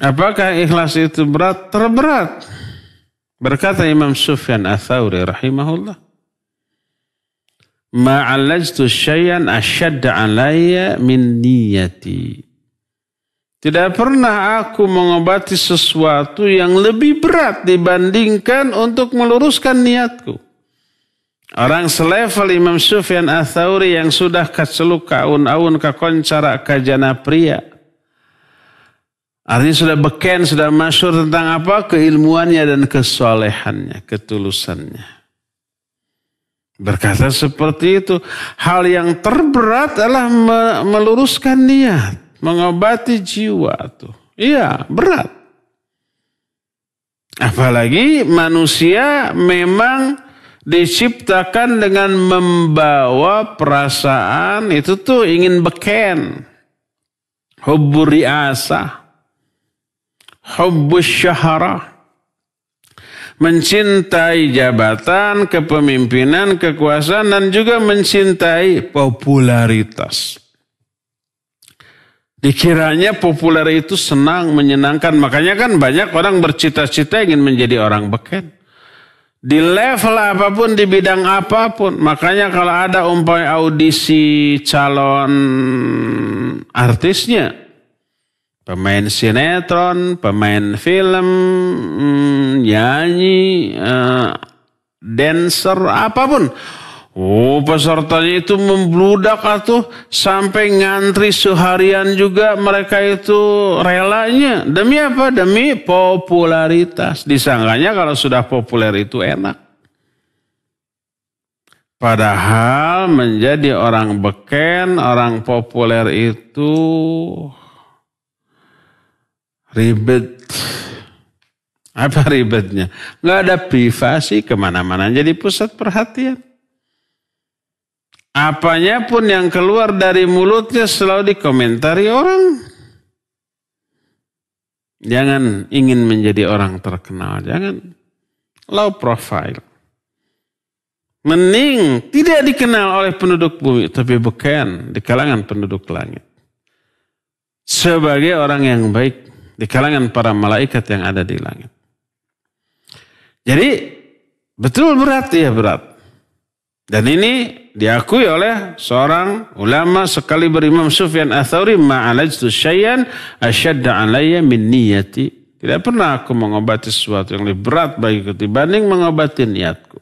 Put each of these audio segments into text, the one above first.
Apakah ikhlas itu berat? Terberat. Berkata Imam Sufyan Athawri rahimahullah. Ma'alajtu syai'an asyadda alaiya min niyati. Tidak pernah aku mengobati sesuatu yang lebih berat dibandingkan untuk meluruskan niatku. Orang selevel Imam Sufyan Athawri yang sudah kaceluka kaun aun kakoncara kajana pria Artinya sudah beken, sudah masyur tentang apa? Keilmuannya dan kesolehannya, ketulusannya. Berkata seperti itu. Hal yang terberat adalah meluruskan niat. Mengobati jiwa. Tuh. Iya, berat. Apalagi manusia memang diciptakan dengan membawa perasaan itu tuh ingin beken. Hubur asah hubbus syahara mencintai jabatan, kepemimpinan, kekuasaan dan juga mencintai popularitas. Dikiranya populer itu senang, menyenangkan. Makanya kan banyak orang bercita-cita ingin menjadi orang beken. Di level apapun, di bidang apapun. Makanya kalau ada umpamai audisi calon artisnya, pemain sinetron, pemain film, mm, nyanyi, uh, dancer, apapun. Oh, pesertanya itu membludak atau sampai ngantri seharian juga mereka itu relanya. Demi apa? Demi popularitas. Disangkanya kalau sudah populer itu enak. Padahal menjadi orang beken, orang populer itu Ribet. Apa ribetnya? Gak ada privasi kemana-mana jadi pusat perhatian. Apanya pun yang keluar dari mulutnya selalu dikomentari orang. Jangan ingin menjadi orang terkenal. Jangan low profile. Mending tidak dikenal oleh penduduk bumi, tapi bukan di kalangan penduduk langit. Sebagai orang yang baik, di kalangan para malaikat yang ada di langit. Jadi betul berat ya berat. Dan ini diakui oleh seorang ulama sekali berimam Sufyan Atsauri ma'alajtu syai'an asyadda alayya min niyati. Tidak pernah aku mengobati sesuatu yang lebih berat bagiku dibanding mengobati niatku.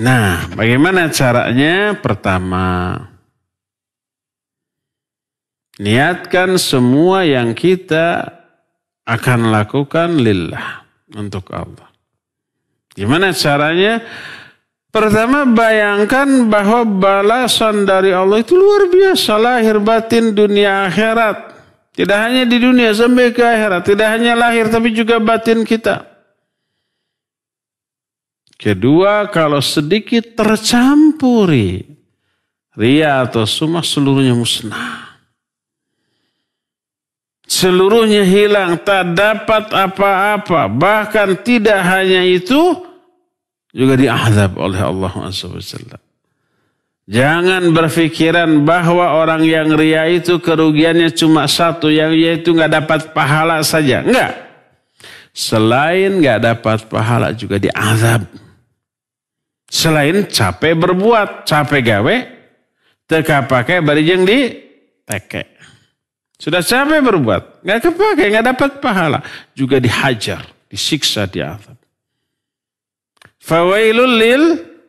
Nah, bagaimana caranya? Pertama, Niatkan semua yang kita akan lakukan lillah untuk Allah. Gimana caranya? Pertama bayangkan bahwa balasan dari Allah itu luar biasa lahir batin dunia akhirat. Tidak hanya di dunia sampai ke akhirat, tidak hanya lahir tapi juga batin kita. Kedua, kalau sedikit tercampuri ria atau sumah seluruhnya musnah seluruhnya hilang, tak dapat apa-apa. Bahkan tidak hanya itu, juga diazab oleh Allah SWT. Jangan berpikiran bahwa orang yang ria itu kerugiannya cuma satu, yang yaitu nggak dapat pahala saja. Enggak. Selain nggak dapat pahala juga diazab. Selain capek berbuat, capek gawe, teka pakai barijeng di teke. Sudah capek berbuat. Nggak kepake, nggak dapat pahala. Juga dihajar, disiksa, diazab. Fawailul lil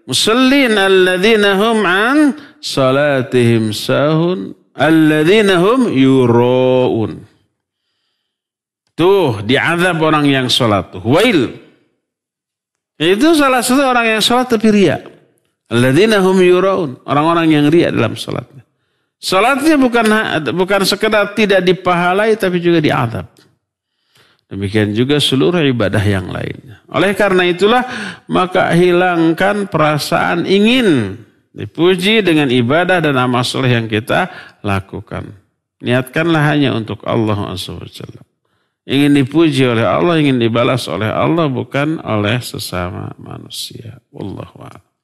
musallin alladzina hum an salatihim sahun alladzina hum yuraun. Tuh diazab orang yang sholat. Wail. Itu salah satu orang yang sholat tapi ria. Alladzina hum yuraun. Orang-orang yang ria dalam sholatnya. Salatnya bukan bukan sekedar tidak dipahalai tapi juga diadab. Demikian juga seluruh ibadah yang lainnya. Oleh karena itulah maka hilangkan perasaan ingin dipuji dengan ibadah dan amal soleh yang kita lakukan. Niatkanlah hanya untuk Allah SWT. Ingin dipuji oleh Allah, ingin dibalas oleh Allah, bukan oleh sesama manusia. Wallahu'ala.